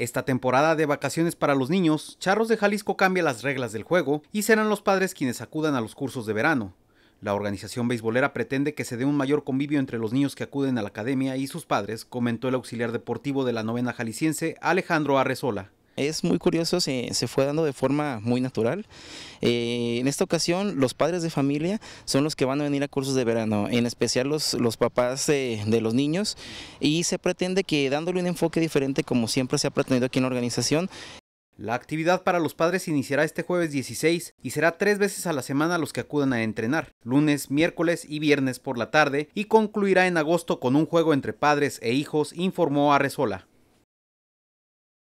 Esta temporada de vacaciones para los niños, Charros de Jalisco cambia las reglas del juego y serán los padres quienes acudan a los cursos de verano. La organización beisbolera pretende que se dé un mayor convivio entre los niños que acuden a la academia y sus padres, comentó el auxiliar deportivo de la novena jalisciense Alejandro Arrezola es muy curioso, se, fue dando de forma muy natural. Eh, en esta ocasión, los padres de familia son los que van a venir a cursos de verano, en especial los, papás de, los niños, y se pretende que dándole un enfoque diferente, como siempre se ha pretendido aquí en la organización, la actividad para los padres iniciará este jueves 16 y será tres veces a la semana los que acudan a entrenar, lunes, miércoles y viernes por la tarde, y concluirá en agosto con un juego entre padres e hijos, informó Arrezola.